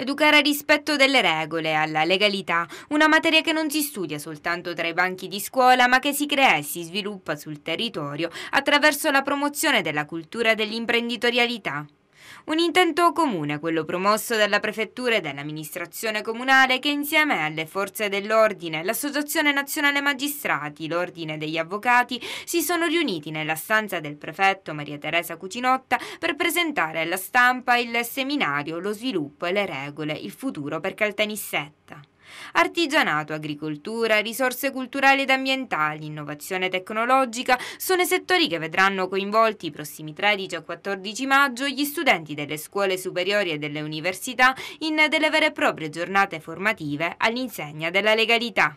Educare al rispetto delle regole, alla legalità, una materia che non si studia soltanto tra i banchi di scuola, ma che si crea e si sviluppa sul territorio attraverso la promozione della cultura dell'imprenditorialità. Un intento comune, quello promosso dalla prefettura e dall'amministrazione comunale che insieme alle forze dell'ordine, l'Associazione Nazionale Magistrati, l'Ordine degli Avvocati si sono riuniti nella stanza del prefetto Maria Teresa Cucinotta per presentare alla stampa il seminario Lo sviluppo e le regole, il futuro per Caltanissetta. Artigianato, agricoltura, risorse culturali ed ambientali, innovazione tecnologica sono i settori che vedranno coinvolti i prossimi 13 a 14 maggio gli studenti delle scuole superiori e delle università in delle vere e proprie giornate formative all'insegna della legalità.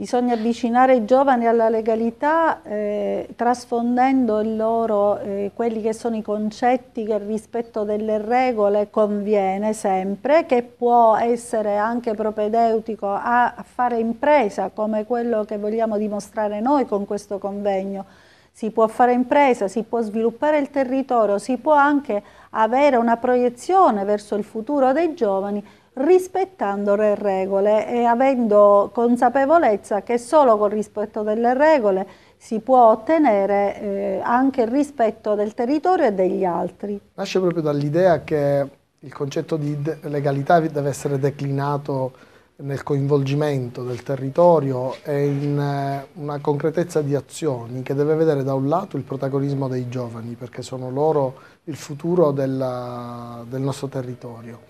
Bisogna avvicinare i giovani alla legalità eh, trasfondendo in loro eh, quelli che sono i concetti che il rispetto delle regole conviene sempre, che può essere anche propedeutico a fare impresa come quello che vogliamo dimostrare noi con questo convegno. Si può fare impresa, si può sviluppare il territorio, si può anche avere una proiezione verso il futuro dei giovani rispettando le regole e avendo consapevolezza che solo col rispetto delle regole si può ottenere eh, anche il rispetto del territorio e degli altri. Nasce proprio dall'idea che il concetto di legalità deve essere declinato nel coinvolgimento del territorio e in eh, una concretezza di azioni che deve vedere da un lato il protagonismo dei giovani perché sono loro il futuro della, del nostro territorio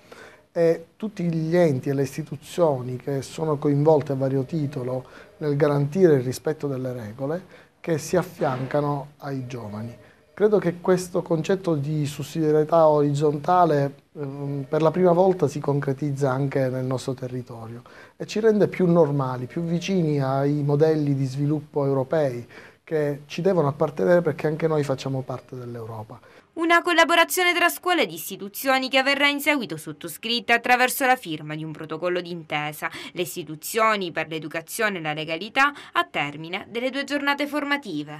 e tutti gli enti e le istituzioni che sono coinvolte a vario titolo nel garantire il rispetto delle regole che si affiancano ai giovani. Credo che questo concetto di sussidiarietà orizzontale ehm, per la prima volta si concretizza anche nel nostro territorio e ci rende più normali, più vicini ai modelli di sviluppo europei, che ci devono appartenere perché anche noi facciamo parte dell'Europa. Una collaborazione tra scuole ed istituzioni che verrà in seguito sottoscritta attraverso la firma di un protocollo d'intesa, le istituzioni per l'educazione e la legalità a termine delle due giornate formative.